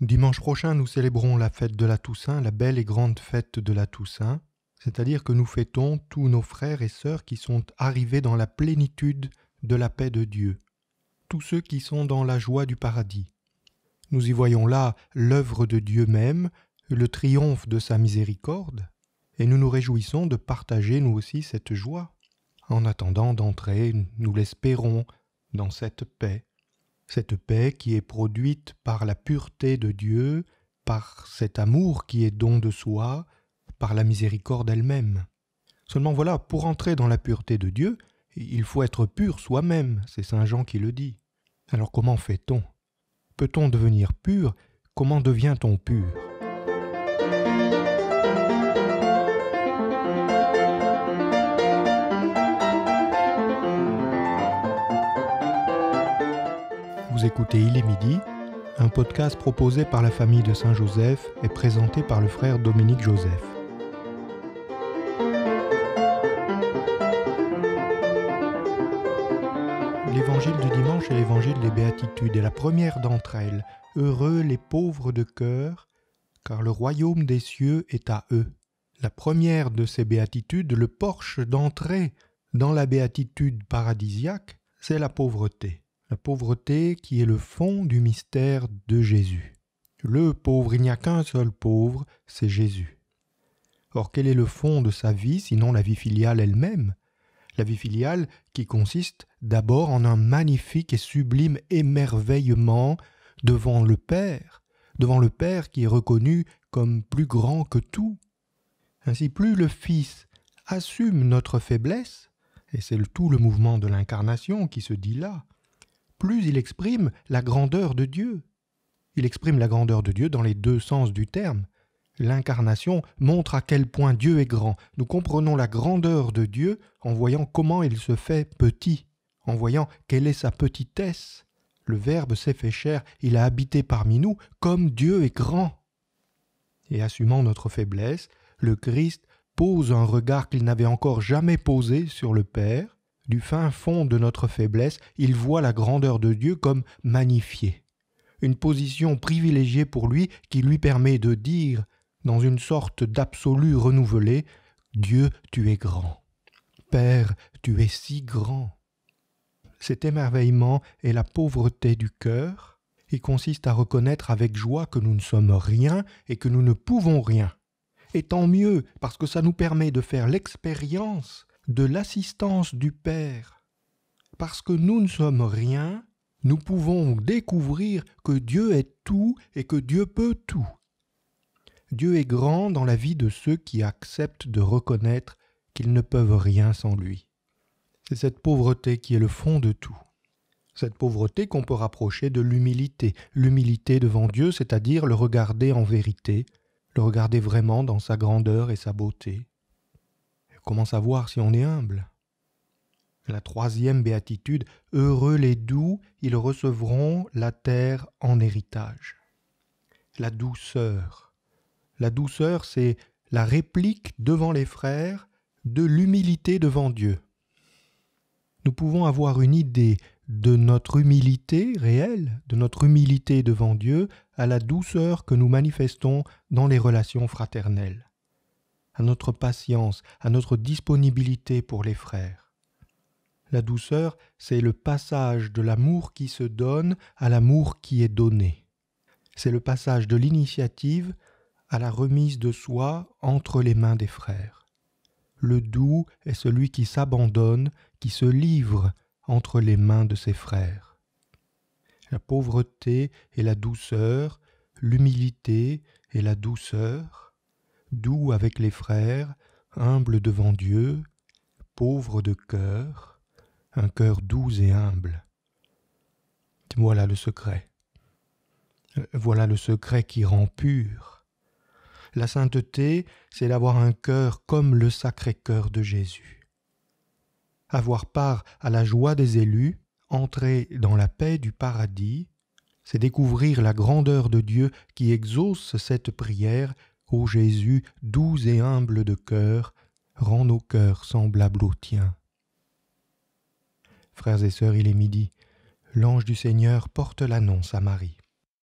Dimanche prochain, nous célébrons la fête de la Toussaint, la belle et grande fête de la Toussaint, c'est-à-dire que nous fêtons tous nos frères et sœurs qui sont arrivés dans la plénitude de la paix de Dieu, tous ceux qui sont dans la joie du paradis. Nous y voyons là l'œuvre de Dieu même, le triomphe de sa miséricorde, et nous nous réjouissons de partager nous aussi cette joie, en attendant d'entrer, nous l'espérons, dans cette paix cette paix qui est produite par la pureté de Dieu, par cet amour qui est don de soi, par la miséricorde elle-même. Seulement voilà, pour entrer dans la pureté de Dieu, il faut être pur soi-même, c'est Saint Jean qui le dit. Alors comment fait-on Peut-on devenir pur Comment devient-on pur écoutez Il est midi, un podcast proposé par la famille de Saint-Joseph et présenté par le frère Dominique Joseph. L'évangile du dimanche est l'évangile des béatitudes et la première d'entre elles. Heureux les pauvres de cœur, car le royaume des cieux est à eux. La première de ces béatitudes, le porche d'entrée dans la béatitude paradisiaque, c'est la pauvreté la pauvreté qui est le fond du mystère de Jésus. Le pauvre, il n'y a qu'un seul pauvre, c'est Jésus. Or, quel est le fond de sa vie sinon la vie filiale elle-même La vie filiale qui consiste d'abord en un magnifique et sublime émerveillement devant le Père, devant le Père qui est reconnu comme plus grand que tout. Ainsi, plus le Fils assume notre faiblesse, et c'est tout le mouvement de l'incarnation qui se dit là, plus il exprime la grandeur de Dieu. Il exprime la grandeur de Dieu dans les deux sens du terme. L'incarnation montre à quel point Dieu est grand. Nous comprenons la grandeur de Dieu en voyant comment il se fait petit, en voyant quelle est sa petitesse. Le Verbe s'est fait chair, il a habité parmi nous comme Dieu est grand. Et assumant notre faiblesse, le Christ pose un regard qu'il n'avait encore jamais posé sur le Père, du fin fond de notre faiblesse, il voit la grandeur de Dieu comme magnifiée, une position privilégiée pour lui qui lui permet de dire, dans une sorte d'absolu renouvelé, Dieu, tu es grand. Père, tu es si grand. Cet émerveillement est la pauvreté du cœur, il consiste à reconnaître avec joie que nous ne sommes rien et que nous ne pouvons rien. Et tant mieux, parce que ça nous permet de faire l'expérience de l'assistance du Père. Parce que nous ne sommes rien, nous pouvons découvrir que Dieu est tout et que Dieu peut tout. Dieu est grand dans la vie de ceux qui acceptent de reconnaître qu'ils ne peuvent rien sans lui. C'est cette pauvreté qui est le fond de tout. Cette pauvreté qu'on peut rapprocher de l'humilité. L'humilité devant Dieu, c'est-à-dire le regarder en vérité, le regarder vraiment dans sa grandeur et sa beauté. Comment savoir si on est humble La troisième béatitude, Heureux les doux, ils recevront la terre en héritage. La douceur. La douceur, c'est la réplique devant les frères de l'humilité devant Dieu. Nous pouvons avoir une idée de notre humilité réelle, de notre humilité devant Dieu, à la douceur que nous manifestons dans les relations fraternelles à notre patience, à notre disponibilité pour les frères. La douceur, c'est le passage de l'amour qui se donne à l'amour qui est donné. C'est le passage de l'initiative à la remise de soi entre les mains des frères. Le doux est celui qui s'abandonne, qui se livre entre les mains de ses frères. La pauvreté et la douceur, l'humilité et la douceur, doux avec les frères, humble devant Dieu, pauvre de cœur, un cœur doux et humble. Voilà le secret. Euh, voilà le secret qui rend pur. La sainteté, c'est d'avoir un cœur comme le sacré cœur de Jésus. Avoir part à la joie des élus, entrer dans la paix du paradis, c'est découvrir la grandeur de Dieu qui exauce cette prière Ô Jésus, doux et humble de cœur, rends nos cœurs semblables aux tiens. Frères et sœurs, il est midi. L'ange du Seigneur porte l'annonce à Marie.